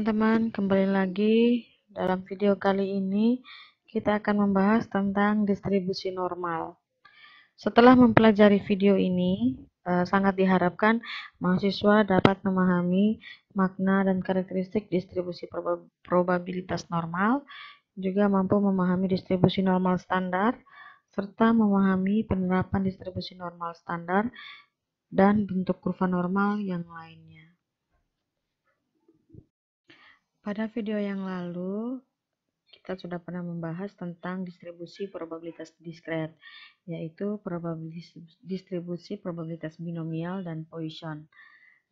teman-teman, kembali lagi dalam video kali ini kita akan membahas tentang distribusi normal. Setelah mempelajari video ini, eh, sangat diharapkan mahasiswa dapat memahami makna dan karakteristik distribusi probabilitas normal, juga mampu memahami distribusi normal standar, serta memahami penerapan distribusi normal standar dan bentuk kurva normal yang lainnya. Pada video yang lalu, kita sudah pernah membahas tentang distribusi probabilitas diskret, yaitu probabilitas, distribusi probabilitas binomial dan Poisson.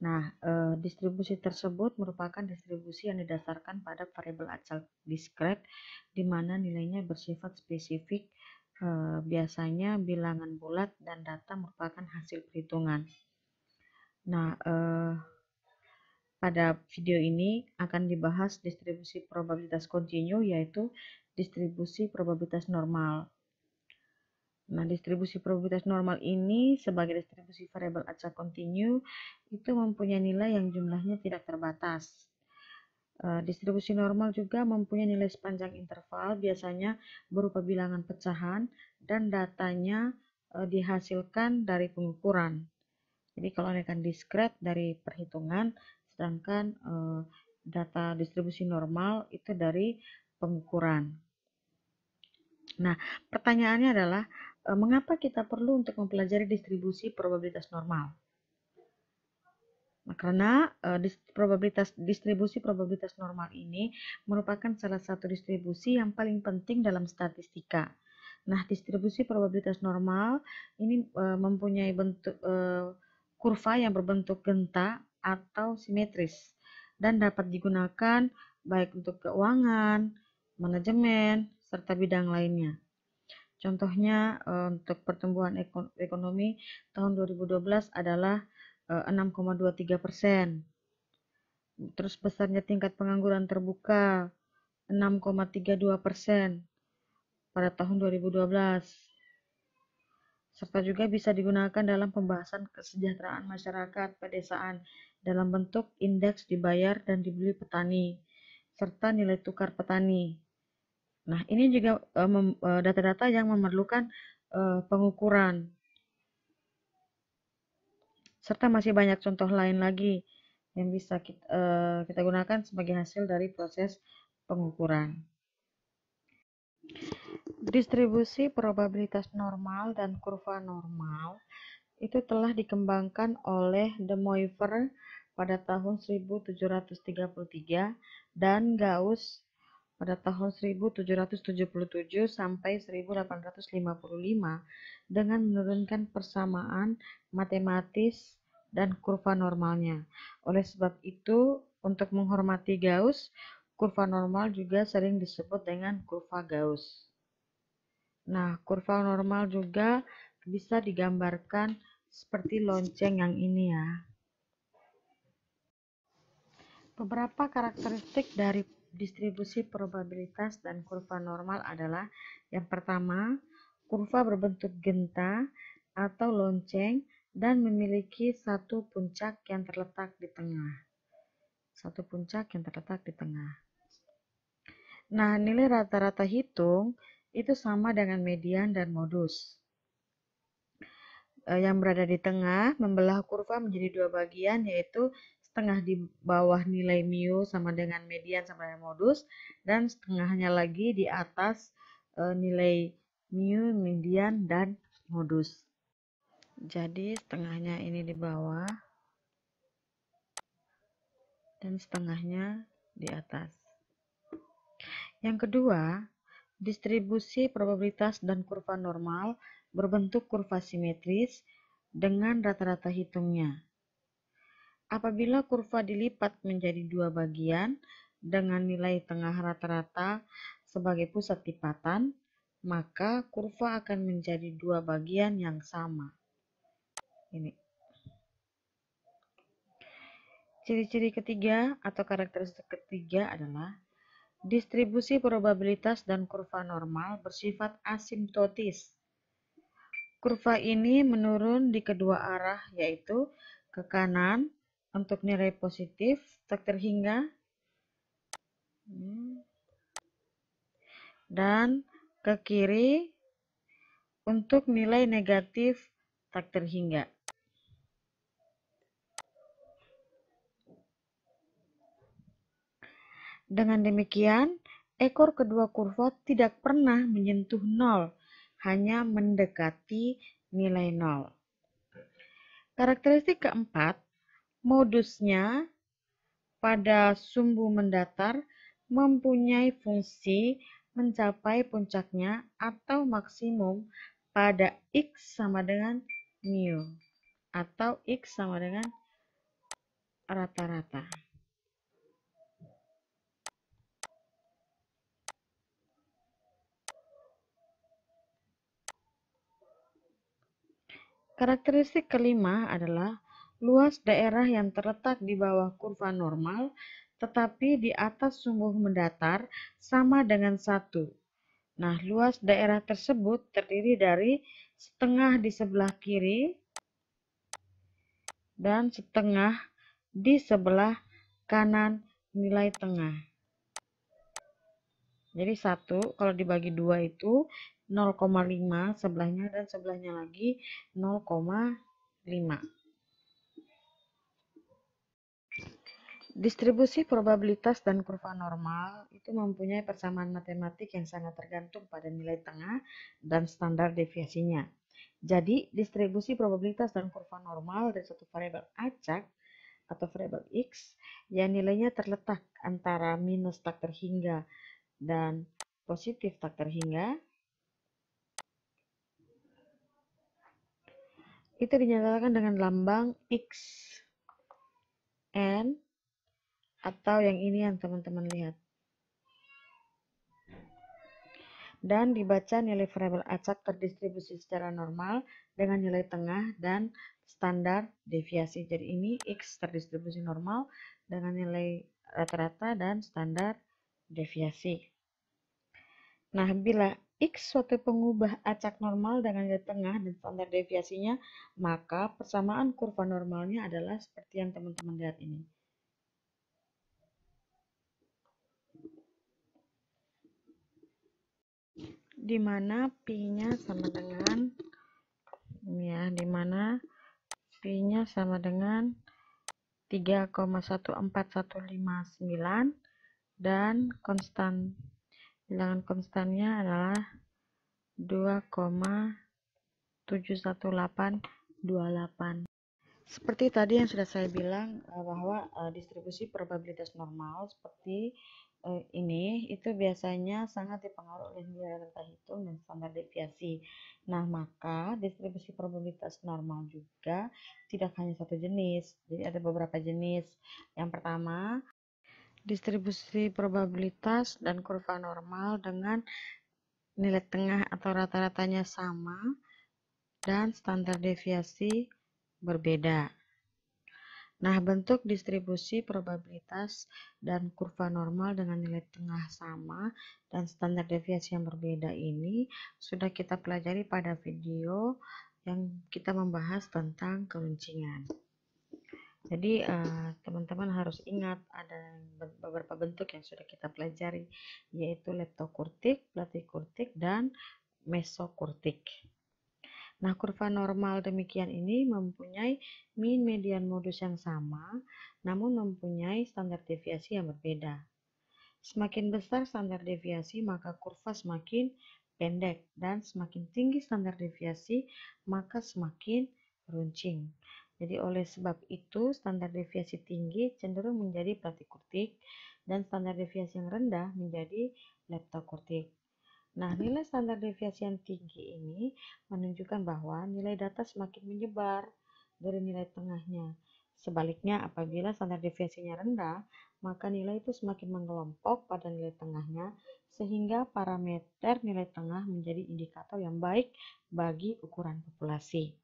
Nah, e, distribusi tersebut merupakan distribusi yang didasarkan pada variabel acak diskret, di mana nilainya bersifat spesifik, e, biasanya bilangan bulat dan data merupakan hasil perhitungan. Nah, eh, pada video ini akan dibahas distribusi probabilitas kontinu yaitu distribusi probabilitas normal. Nah, distribusi probabilitas normal ini sebagai distribusi variabel acak kontinu itu mempunyai nilai yang jumlahnya tidak terbatas. Eh, distribusi normal juga mempunyai nilai sepanjang interval biasanya berupa bilangan pecahan dan datanya eh, dihasilkan dari pengukuran. Jadi kalau ini akan diskret dari perhitungan sedangkan eh, data distribusi normal itu dari pengukuran. Nah, pertanyaannya adalah eh, mengapa kita perlu untuk mempelajari distribusi probabilitas normal? Nah, karena eh, dis probabilitas distribusi probabilitas normal ini merupakan salah satu distribusi yang paling penting dalam statistika. Nah, distribusi probabilitas normal ini e, mempunyai bentuk e, kurva yang berbentuk genta atau simetris dan dapat digunakan baik untuk keuangan, manajemen, serta bidang lainnya. Contohnya eh, untuk pertumbuhan ekonomi tahun 2012 adalah 6,23 eh, persen. Terus besarnya tingkat pengangguran terbuka 6,32 persen pada tahun 2012. Serta juga bisa digunakan dalam pembahasan kesejahteraan masyarakat pedesaan dalam bentuk indeks dibayar dan dibeli petani, serta nilai tukar petani. Nah, ini juga e, e, data-data yang memerlukan e, pengukuran. Serta masih banyak contoh lain lagi yang bisa kita, kita gunakan sebagai hasil dari proses pengukuran. Distribusi probabilitas normal dan kurva normal itu telah dikembangkan oleh De Moivre pada tahun 1733 dan Gauss pada tahun 1777 sampai 1855 dengan menurunkan persamaan matematis dan kurva normalnya. Oleh sebab itu, untuk menghormati Gauss, kurva normal juga sering disebut dengan kurva Gauss. Nah, kurva normal juga bisa digambarkan seperti lonceng yang ini ya. Beberapa karakteristik dari distribusi probabilitas dan kurva normal adalah yang pertama, kurva berbentuk genta atau lonceng dan memiliki satu puncak yang terletak di tengah. Satu puncak yang terletak di tengah. Nah, nilai rata-rata hitung itu sama dengan median dan modus. Eh, yang berada di tengah membelah kurva menjadi dua bagian yaitu setengah di bawah nilai mu sama dengan median sama dengan modus dan setengahnya lagi di atas eh, nilai mu, median dan modus. Jadi setengahnya ini di bawah dan setengahnya di atas. Yang kedua, distribusi probabilitas dan kurva normal berbentuk kurva simetris dengan rata-rata hitungnya. Apabila kurva dilipat menjadi dua bagian dengan nilai tengah rata-rata sebagai pusat lipatan, maka kurva akan menjadi dua bagian yang sama. Ini. Ciri-ciri ketiga atau karakteristik ketiga adalah distribusi probabilitas dan kurva normal bersifat asimptotis Kurva ini menurun di kedua arah yaitu ke kanan untuk nilai positif tak terhingga hmm. dan ke kiri untuk nilai negatif tak terhingga. Dengan demikian, ekor kedua kurva tidak pernah menyentuh nol hanya mendekati nilai nol. Karakteristik keempat, modusnya pada sumbu mendatar mempunyai fungsi mencapai puncaknya atau maksimum pada X sama dengan mu atau X sama dengan rata-rata. Karakteristik kelima adalah luas daerah yang terletak di bawah kurva normal tetapi di atas sumbu mendatar sama dengan satu. Nah, luas daerah tersebut terdiri dari setengah di sebelah kiri dan setengah di sebelah kanan nilai tengah. Jadi satu kalau dibagi dua itu 0,5 sebelahnya dan sebelahnya lagi 0,5 Distribusi probabilitas dan kurva normal itu mempunyai persamaan matematik yang sangat tergantung pada nilai tengah dan standar deviasinya. Jadi, distribusi probabilitas dan kurva normal dari satu variabel acak atau variabel X yang nilainya terletak antara minus tak terhingga dan positif tak terhingga itu dinyatakan dengan lambang X N atau yang ini yang teman-teman lihat dan dibaca nilai variabel acak terdistribusi secara normal dengan nilai tengah dan standar deviasi jadi ini X terdistribusi normal dengan nilai rata-rata dan standar deviasi nah bila X suatu pengubah acak normal dengan garis tengah dan standar deviasinya, maka persamaan kurva normalnya adalah seperti yang teman-teman lihat ini. di mana P-nya sama dengan, ya, di mana P-nya sama dengan 3,14159 dan konstan bilangan konstannya adalah 2,71828 seperti tadi yang sudah saya bilang eh, bahwa eh, distribusi probabilitas normal seperti eh, ini itu biasanya sangat dipengaruhi oleh nilai rata hitung dan standar deviasi. Nah, maka distribusi probabilitas normal juga tidak hanya satu jenis. Jadi ada beberapa jenis. Yang pertama, distribusi probabilitas dan kurva normal dengan nilai tengah atau rata-ratanya sama dan standar deviasi berbeda. Nah, bentuk distribusi probabilitas dan kurva normal dengan nilai tengah sama dan standar deviasi yang berbeda ini sudah kita pelajari pada video yang kita membahas tentang keruncingan. Jadi eh, teman-teman uh, harus ingat ada beberapa bentuk yang sudah kita pelajari yaitu leptokurtik, platikurtik, dan mesokurtik. Nah, kurva normal demikian ini mempunyai mean median modus yang sama, namun mempunyai standar deviasi yang berbeda. Semakin besar standar deviasi, maka kurva semakin pendek, dan semakin tinggi standar deviasi, maka semakin runcing. Jadi oleh sebab itu standar deviasi tinggi cenderung menjadi platikurtik dan standar deviasi yang rendah menjadi leptokurtik. Nah, nilai standar deviasi yang tinggi ini menunjukkan bahwa nilai data semakin menyebar dari nilai tengahnya. Sebaliknya, apabila standar deviasinya rendah, maka nilai itu semakin mengelompok pada nilai tengahnya sehingga parameter nilai tengah menjadi indikator yang baik bagi ukuran populasi.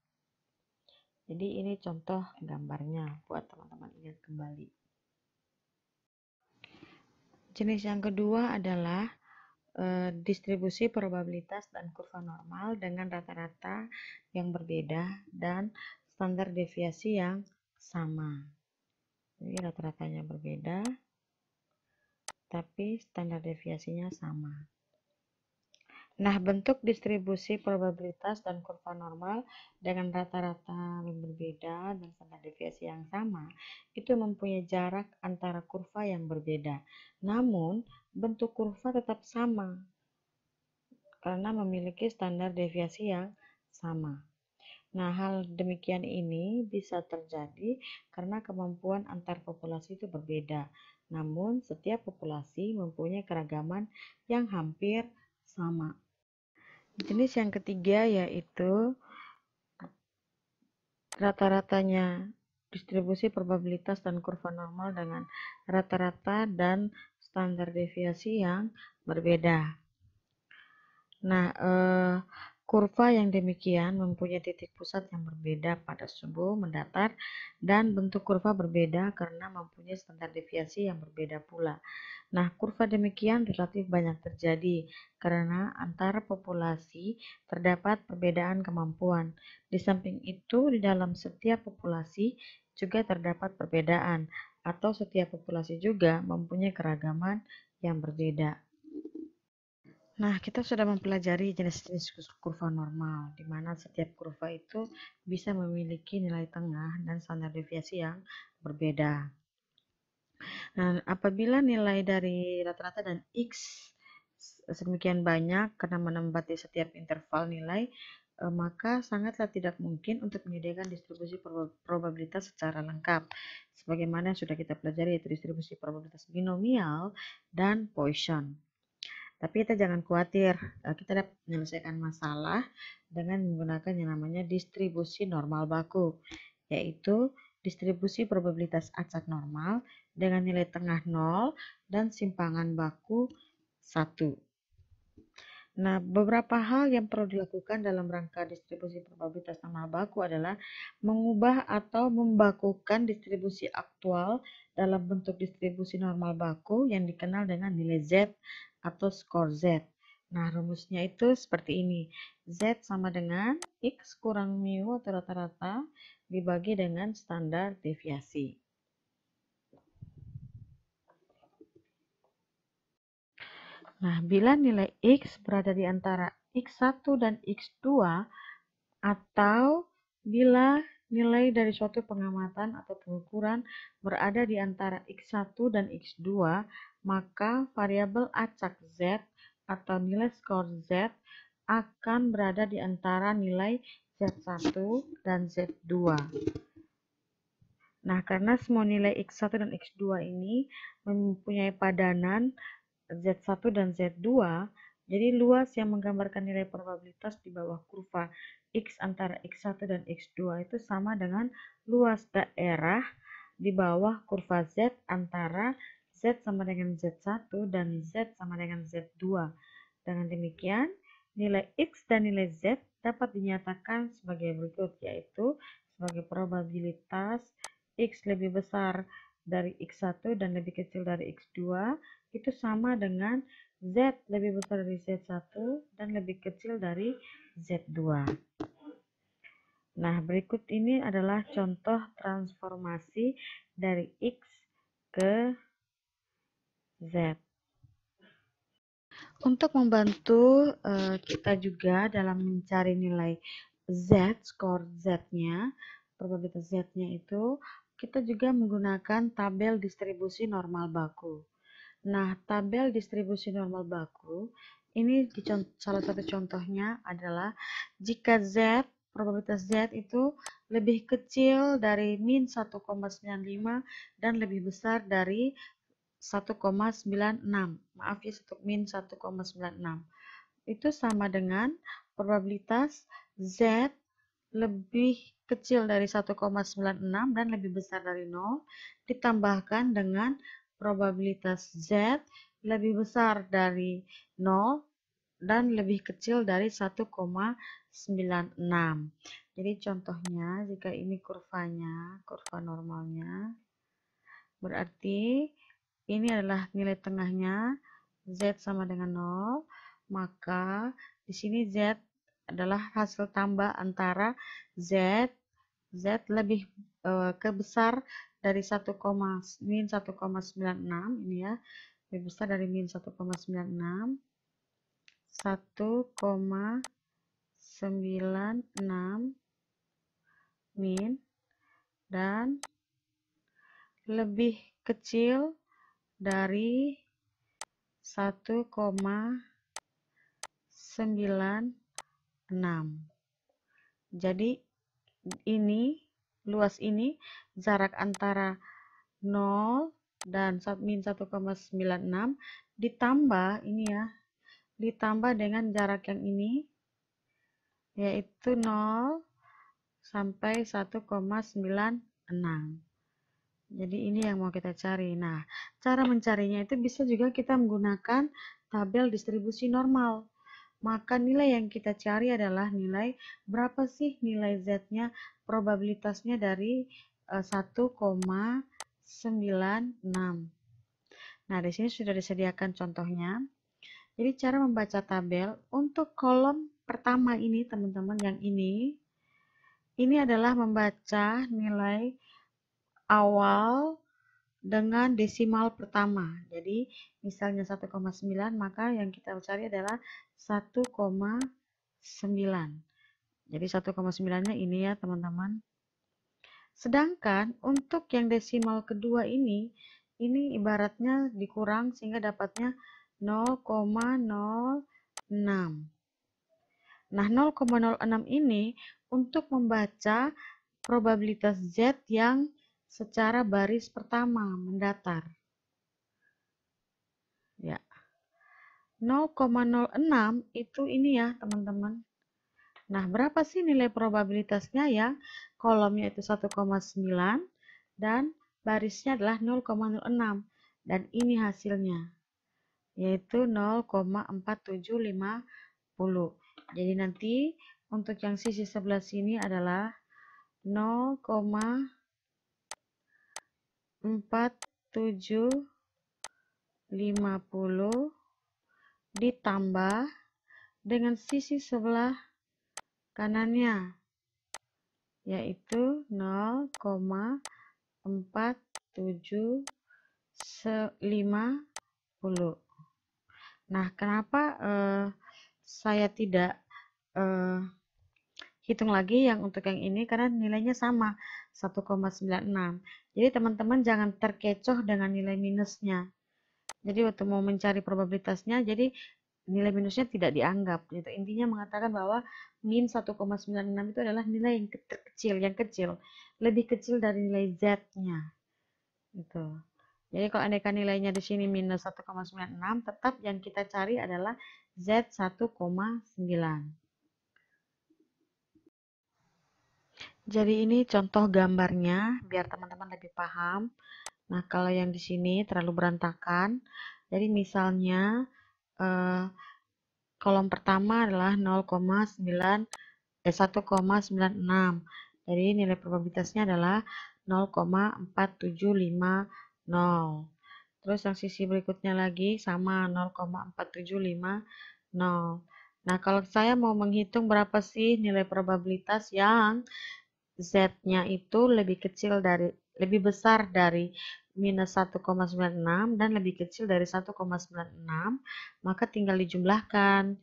Jadi ini contoh gambarnya buat teman-teman ingat kembali. Jenis yang kedua adalah e, distribusi probabilitas dan kurva normal dengan rata-rata yang berbeda dan standar deviasi yang sama. Jadi rata-ratanya berbeda, tapi standar deviasinya sama. Nah, bentuk distribusi probabilitas dan kurva normal dengan rata-rata berbeda dan standar deviasi yang sama itu mempunyai jarak antara kurva yang berbeda. Namun, bentuk kurva tetap sama karena memiliki standar deviasi yang sama. Nah, hal demikian ini bisa terjadi karena kemampuan antar populasi itu berbeda. Namun, setiap populasi mempunyai keragaman yang hampir sama. Jenis yang ketiga yaitu rata-ratanya distribusi probabilitas dan kurva normal dengan rata-rata dan standar deviasi yang berbeda. Nah, eh, Kurva yang demikian mempunyai titik pusat yang berbeda pada sumbu mendatar dan bentuk kurva berbeda karena mempunyai standar deviasi yang berbeda pula. Nah, kurva demikian relatif banyak terjadi karena antara populasi terdapat perbedaan kemampuan. Di samping itu, di dalam setiap populasi juga terdapat perbedaan atau setiap populasi juga mempunyai keragaman yang berbeda. Nah, kita sudah mempelajari jenis-jenis kurva normal, di mana setiap kurva itu bisa memiliki nilai tengah dan standar deviasi yang berbeda. Nah, apabila nilai dari rata-rata dan X sedemikian banyak karena menempati setiap interval nilai, eh, maka sangatlah tidak mungkin untuk menyediakan distribusi probabilitas secara lengkap, sebagaimana sudah kita pelajari yaitu distribusi probabilitas binomial dan Poisson. Tapi kita jangan khawatir, eh, kita dapat menyelesaikan masalah dengan menggunakan yang namanya distribusi normal baku, yaitu distribusi probabilitas acak normal dengan nilai tengah 0 dan simpangan baku 1. Nah, beberapa hal yang perlu dilakukan dalam rangka distribusi probabilitas normal baku adalah mengubah atau membakukan distribusi aktual dalam bentuk distribusi normal baku yang dikenal dengan nilai Z atau skor Z. Nah, rumusnya itu seperti ini. Z sama dengan X kurang mu atau rata-rata dibagi dengan standar deviasi. Nah, bila nilai X berada di antara X1 dan X2 atau bila nilai dari suatu pengamatan atau pengukuran berada di antara X1 dan X2 maka variabel acak Z atau nilai skor Z akan berada di antara nilai Z1 dan Z2. Nah, karena semua nilai X1 dan X2 ini mempunyai padanan Z1 dan Z2, jadi luas yang menggambarkan nilai probabilitas di bawah kurva X antara X1 dan X2 itu sama dengan luas daerah di bawah kurva Z antara Z sama dengan Z1 dan Z sama dengan Z2. Dengan demikian, nilai X dan nilai Z dapat dinyatakan sebagai berikut, yaitu sebagai probabilitas X lebih besar dari X1 dan lebih kecil dari X2 itu sama dengan Z lebih besar dari Z1 dan lebih kecil dari Z2. Nah, berikut ini adalah contoh transformasi dari X ke Z. Untuk membantu uh, kita juga dalam mencari nilai Z, skor Z-nya, probabilitas Z-nya itu, kita juga menggunakan tabel distribusi normal baku. Nah, tabel distribusi normal baku, ini salah satu contohnya adalah jika Z, probabilitas Z itu lebih kecil dari min 1,95 dan lebih besar dari 1,96 maaf ya min 1,96 itu sama dengan probabilitas Z lebih kecil dari 1,96 dan lebih besar dari 0 ditambahkan dengan probabilitas Z lebih besar dari 0 dan lebih kecil dari 1,96 jadi contohnya jika ini kurvanya kurva normalnya berarti ini adalah nilai tengahnya Z sama dengan 0 maka di sini Z adalah hasil tambah antara Z Z lebih e, kebesar dari 1, min 1,96 ini ya lebih besar dari min 1,96 1,96 min dan lebih kecil dari 1,96 jadi ini luas ini jarak antara 0 dan min 1,96 ditambah ini ya ditambah dengan jarak yang ini yaitu 0 sampai 1,96 jadi ini yang mau kita cari. Nah, cara mencarinya itu bisa juga kita menggunakan tabel distribusi normal. Maka nilai yang kita cari adalah nilai berapa sih nilai Z-nya probabilitasnya dari 1,96. Eh, nah, di sini sudah disediakan contohnya. Jadi cara membaca tabel untuk kolom pertama ini teman-teman yang ini ini adalah membaca nilai awal dengan desimal pertama. Jadi misalnya 1,9 maka yang kita cari adalah 1,9. Jadi 1,9-nya ini ya teman-teman. Sedangkan untuk yang desimal kedua ini, ini ibaratnya dikurang sehingga dapatnya 0,06. Nah 0,06 ini untuk membaca probabilitas Z yang secara baris pertama mendatar. Ya. 0,06 itu ini ya, teman-teman. Nah, berapa sih nilai probabilitasnya ya? Kolomnya itu 1,9 dan barisnya adalah 0,06 dan ini hasilnya yaitu 0,4750. Jadi nanti untuk yang sisi sebelah sini adalah 0, empat tujuh lima ditambah dengan sisi sebelah kanannya yaitu 0,4750. Nah, kenapa eh, saya tidak eh, hitung lagi yang untuk yang ini karena nilainya sama 1,96. Jadi teman-teman jangan terkecoh dengan nilai minusnya. Jadi waktu mau mencari probabilitasnya, jadi nilai minusnya tidak dianggap. Gitu. Intinya mengatakan bahwa min 1,96 itu adalah nilai yang kecil, yang kecil, lebih kecil dari nilai z-nya. Gitu. Jadi kalau andaikan nilainya di sini minus 1,96, tetap yang kita cari adalah Z 1,9. Jadi ini contoh gambarnya biar teman-teman lebih paham. Nah, kalau yang di sini terlalu berantakan. Jadi misalnya eh, kolom pertama adalah 0,9 eh 1,96. Jadi nilai probabilitasnya adalah 0,4750. Terus yang sisi berikutnya lagi sama 0,4750. Nah, kalau saya mau menghitung berapa sih nilai probabilitas yang Z-nya itu lebih kecil dari lebih besar dari minus 1,96 dan lebih kecil dari 1,96 maka tinggal dijumlahkan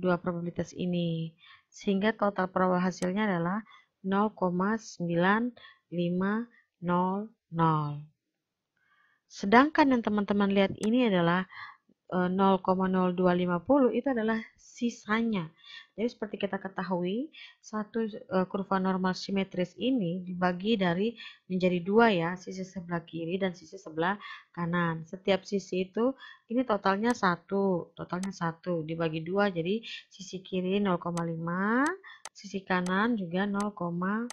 dua probabilitas ini sehingga total probabilitas hasilnya adalah 0,9500 sedangkan yang teman-teman lihat ini adalah 0,0250 eh, itu adalah sisanya. Jadi seperti kita ketahui, satu eh, kurva normal simetris ini dibagi dari menjadi dua ya, sisi sebelah kiri dan sisi sebelah kanan. Setiap sisi itu ini totalnya satu, totalnya satu dibagi dua, jadi sisi kiri 0,5, sisi kanan juga 0,5.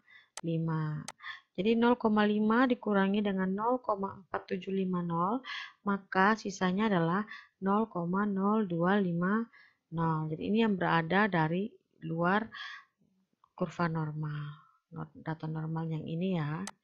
Jadi 0,5 dikurangi dengan 0,4750 maka sisanya adalah 0,0250. Jadi ini yang berada dari luar kurva normal. Data normal yang ini ya.